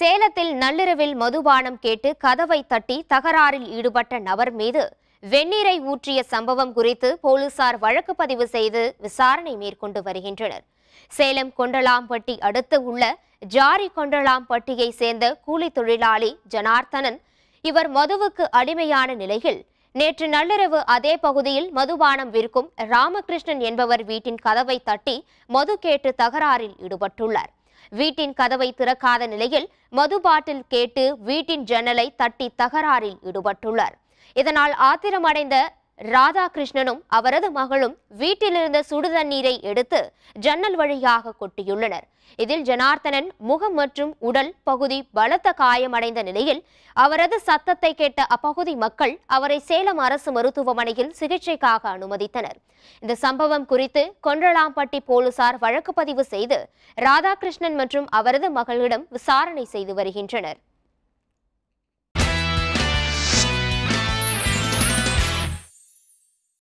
சேலத்தில் நள்ளிரவில் மதுபானம் கேட்டு கதவை தட்டி தகராறில் ஈடுபட்ட நபர் மீது வெந்நீரை ஊற்றிய சம்பவம் குறித்து போலீசார் வழக்கு பதிவு செய்து விசாரணை மேற்கொண்டு வருகின்றனர் சேலம் கொண்டலாம்பட்டி அடுத்து உள்ள ஜாரி கொண்டலாம்பட்டியை சேர்ந்த கூலி தொழிலாளி ஜனார்த்தனன் இவர் மதுவுக்கு அடிமையான நிலையில் நேற்று நள்ளிரவு அதே பகுதியில் மதுபானம் விற்கும் ராமகிருஷ்ணன் என்பவர் வீட்டின் கதவை தட்டி மது கேட்டு தகராறில் ஈடுபட்டுள்ளார் வீட்டின் கதவை திறக்காத நிலையில் மது பாட்டில் கேட்டு வீட்டின் ஜன்னலை தட்டி தகராறில் ஈடுபட்டுள்ளார் இதனால் ஆத்திரமடைந்த ராதாகிருஷ்ணனும் அவரது மகளும் வீட்டிலிருந்த சுடு தண்ணீரை எடுத்து ஜன்னல் வழியாக கொட்டியுள்ளனர் இதில் ஜனார்த்தனன் முகம் மற்றும் உடல் பகுதி பலத்த காயமடைந்த நிலையில் அவரது சத்தத்தை கேட்ட அப்பகுதி மக்கள் அவரை சேலம் அரசு மருத்துவமனையில் சிகிச்சைக்காக அனுமதித்தனர் இந்த சம்பவம் குறித்து கொன்றலாம்பட்டி போலீசார் வழக்கு பதிவு செய்து ராதாகிருஷ்ணன் மற்றும் அவரது மகளிடம் விசாரணை செய்து வருகின்றனர்